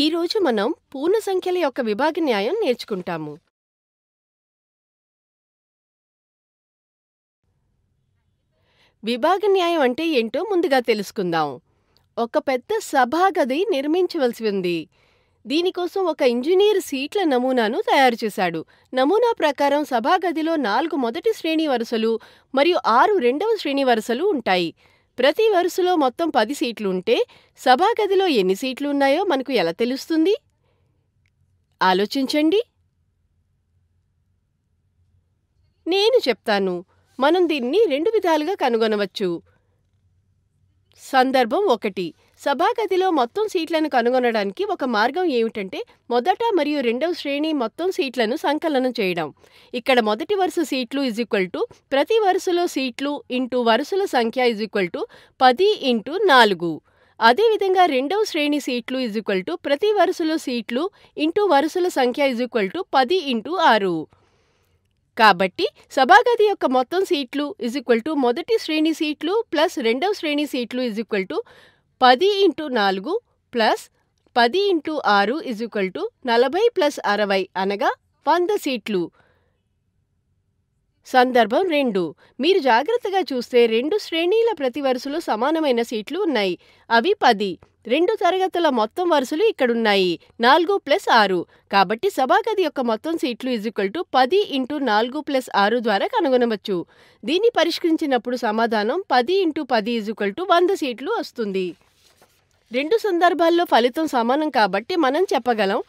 ఈరోజు మనం పూర్ణ సంఖ్యల యొక్క విభాగ న్యాయం నేర్చుకుంటాము విభాగ న్యాయం అంటే ఏంటో ముందుగా తెలుసుకుందాం ఒక పెద్ద సభాగది నిర్మించవలసి ఉంది దీనికోసం ఒక ఇంజనీర్ సీట్ల నమూనాను తయారు చేశాడు నమూనా ప్రకారం సభాగదిలో నాలుగు మొదటి శ్రేణి వరుసలు మరియు ఆరు రెండవ శ్రేణి వరుసలు ఉంటాయి ప్రతి వరుసలో మొత్తం పది సీట్లుంటే సభాగదిలో ఎన్ని సీట్లు ఉన్నాయో మనకు ఎలా తెలుస్తుంది ఆలోచించండి నేను చెప్తాను మనం దీన్ని రెండు విధాలుగా కనుగొనవచ్చు సందర్భం ఒకటి సభాగదిలో మొత్తం సీట్లను కనుగొనడానికి ఒక మార్గం ఏమిటంటే మొదట మరియు రెండవ శ్రేణి మొత్తం సీట్లను సంకలనం చేయడం ఇక్కడ మొదటి వరుస సీట్లు ఇజ్ ఈక్వల్ టు ప్రతి వరుసలో సీట్లు ఇంటూ వరుసల సంఖ్య ఇజ్ ఈక్వల్ టు పది ఇంటూ నాలుగు అదేవిధంగా రెండవ శ్రేణి సీట్లు ఇజ్ ఈక్వల్ టు ప్రతి వరుసలో సీట్లు ఇంటూ వరుసల సంఖ్య ఇజ్ ఈక్వల్ టు పది ఇంటూ ఆరు కాబట్టి సభాగది యొక్క మొత్తం సీట్లు ఇజ్ ఈక్వల్ టు మొదటి శ్రేణి సీట్లు ప్లస్ రెండవ శ్రేణి సీట్లు ఇజ్ ఈక్వల్ టు పది ఇంటూ నాలుగు ప్లస్ పది ఇంటూ ఆరు ఇజ్ ఈక్వల్ టు నలభై ప్లస్ అరవై అనగా వంద సీట్లు సందర్భం రెండు మీరు జాగ్రత్తగా చూస్తే రెండు శ్రేణీల ప్రతి వరుసలో సమానమైన సీట్లు ఉన్నాయి అవి పది రెండు తరగతుల మొత్తం వరుసలు ఇక్కడున్నాయి నాలుగు ప్లస్ ఆరు కాబట్టి సభాగది యొక్క మొత్తం సీట్లు ఈజ్వల్ టు పది ఇంటూ నాలుగు ప్లస్ ఆరు ద్వారా కనుగొనవచ్చు దీన్ని పరిష్కరించినప్పుడు సమాధానం పది ఇంటూ పది ఈజ్వల్ టు వంద సీట్లు వస్తుంది రెండు సందర్భాల్లో ఫలితం సమానం కాబట్టి మనం చెప్పగలం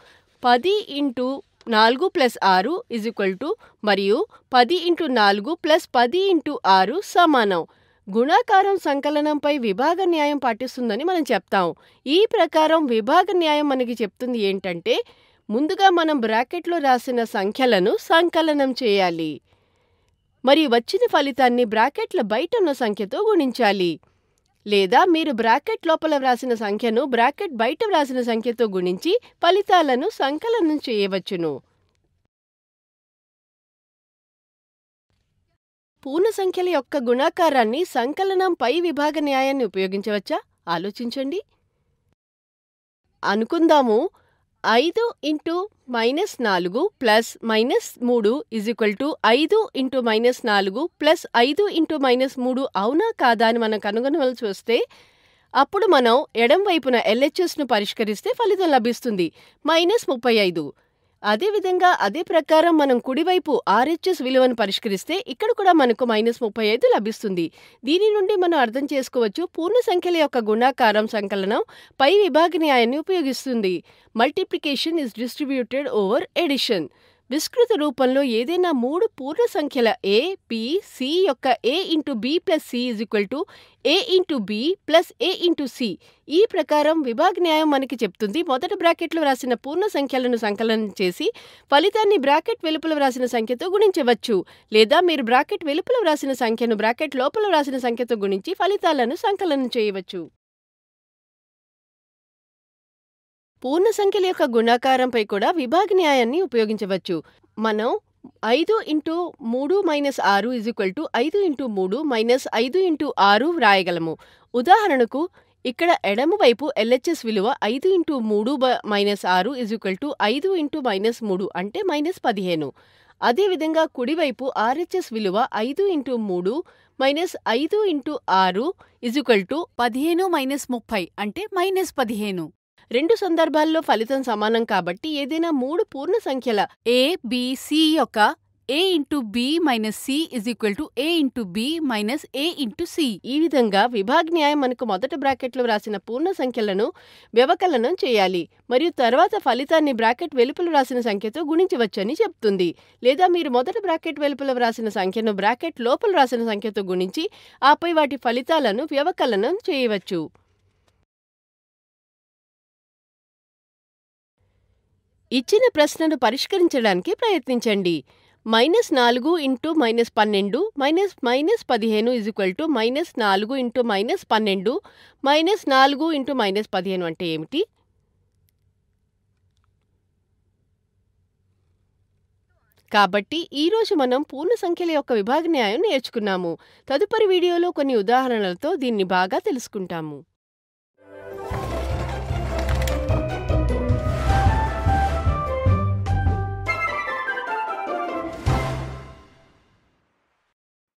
పది ఇంటూ నాలుగు ప్లస్ ఆరు ఇజ్ ఈక్వల్ టు మరియు పది ఇంటూ నాలుగు ప్లస్ పది ఇంటూ ఆరు సమానం గుణాకారం సంకలనంపై విభాగ న్యాయం పాటిస్తుందని మనం చెప్తాం ఈ ప్రకారం విభాగ న్యాయం మనకి చెప్తుంది ఏంటంటే ముందుగా మనం బ్రాకెట్లో రాసిన సంఖ్యలను సంకలనం చేయాలి మరియు వచ్చిన ఫలితాన్ని బ్రాకెట్ల బయట ఉన్న సంఖ్యతో గుణించాలి లేదా మీరు బ్రాకెట్ లోపల వ్రాసిన సంఖ్యను బ్రాకెట్ బయట వ్రాసిన సంఖ్యతో గుణించి ఫలితాలను సంకలనం చేయవచ్చును పూర్ణ సంఖ్యల యొక్క గుణాకారాన్ని సంకలనం పై విభాగ న్యాయాన్ని ఉపయోగించవచ్చా ఆలోచించండి అనుకుందాము ఐదు ఇంటూ మైనస్ నాలుగు ప్లస్ మైనస్ మూడు ఇజ్ ఈక్వల్ టు ఐదు ఇంటూ మైనస్ నాలుగు ప్లస్ ఐదు ఇంటూ మైనస్ మూడు అవునా కాదా అని మనం కనుగొనవలసి వస్తే అప్పుడు మనం ఎడం వైపున ఎల్హెచ్ఎస్ను పరిష్కరిస్తే ఫలితం లభిస్తుంది మైనస్ ముప్పై ఐదు అదేవిధంగా అదే ప్రకారం మనం కుడివైపు ఆర్హెచ్ఎస్ విలువను పరిష్కరిస్తే ఇక్కడ కూడా మనకు మైనస్ ముప్పై ఐదు లభిస్తుంది దీని నుండి మనం అర్థం చేసుకోవచ్చు పూర్ణ సంఖ్యల యొక్క గుణాకారం సంకలనం పై విభాగ న్యాయాన్ని ఉపయోగిస్తుంది multiplication is distributed over addition విస్తృత రూపంలో ఏదైనా మూడు పూర్ణ సంఖ్యల ఏ పి సి యొక్క A into B plus C is equal to A into B plus A into C ఈ ప్రకారం విభాగ న్యాయం మనకి చెప్తుంది మొదటి బ్రాకెట్లో రాసిన పూర్ణ సంఖ్యలను సంకలనం చేసి ఫలితాన్ని బ్రాకెట్ వెలుపల వ్రాసిన సంఖ్యతో గుణించవచ్చు లేదా మీరు బ్రాకెట్ వెలుపల వ్రాసిన సంఖ్యను బ్రాకెట్ లోపల వ్రాసిన సంఖ్యతో గుణించి ఫలితాలను సంకలనం చేయవచ్చు పూర్ణ సంఖ్యల యొక్క గుణాకారంపై కూడా విభాగ న్యాయాన్ని ఉపయోగించవచ్చు మనం ఐదు ఇంటూ మూడు మైనస్ ఆరు ఇజుకల్ ఈక్వల్ టు ఐదు ఇంటూ మూడు మైనస్ ఐదు ఇంటూ ఆరు వ్రాయగలము ఉదాహరణకు ఇక్కడ ఎడమ వైపు ఎల్హెచ్ఎస్ విలువ ఐదు ఇంటూ మూడు మైనస్ ఆరు ఇజుకల్ ఈక్వల్ టు ఐదు ఇంటూ మైనస్ మూడు అంటే మైనస్ పదిహేను అదేవిధంగా కుడివైపు ఆర్హెచ్ఎస్ విలువ ఐదు ఇంటూ మూడు మైనస్ ఐదు ఇంటూ ఆరు ఇజుకల్ ఈక్వల్ టు పదిహేను మైనస్ ముప్పై అంటే మైనస్ పదిహేను రెండు సందర్భాల్లో ఫలితం సమానం కాబట్టి ఏదైనా మూడు పూర్ణ సంఖ్యల ఏ బిసి యొక్క A into B minus C is equal to A into B minus A into C ఈ విధంగా విభాగ్ న్యాయం మనకు మొదట బ్రాకెట్లో వ్రాసిన పూర్ణ సంఖ్యలను వ్యవకలనం చేయాలి మరియు తర్వాత ఫలితాన్ని బ్రాకెట్ వెలుపల వ్రాసిన సంఖ్యతో గుణించవచ్చని చెప్తుంది లేదా మీరు మొదట బ్రాకెట్ వెలుపల వ్రాసిన సంఖ్యను బ్రాకెట్ లోపల వ్రాసిన సంఖ్యతో గుణించి ఆపై వాటి ఫలితాలను వ్యవకలనం చేయవచ్చు ఇచ్చిన ప్రశ్నను పరిష్కరించడానికి ప్రయత్నించండి మైనస్ నాలుగు ఇంటూ మైనస్ పన్నెండు మైనస్ మైనస్ పదిహేను ఇజ్ ఈక్వల్ టు మైనస్ నాలుగు ఇంటూ మైనస్ పన్నెండు మైనస్ నాలుగు ఇంటూ మైనస్ పదిహేను అంటే ఏమిటి కాబట్టి ఈరోజు మనం పూర్ణ సంఖ్యల యొక్క విభాగ న్యాయం నేర్చుకున్నాము తదుపరి వీడియోలో కొన్ని ఉదాహరణలతో దీన్ని బాగా తెలుసుకుంటాము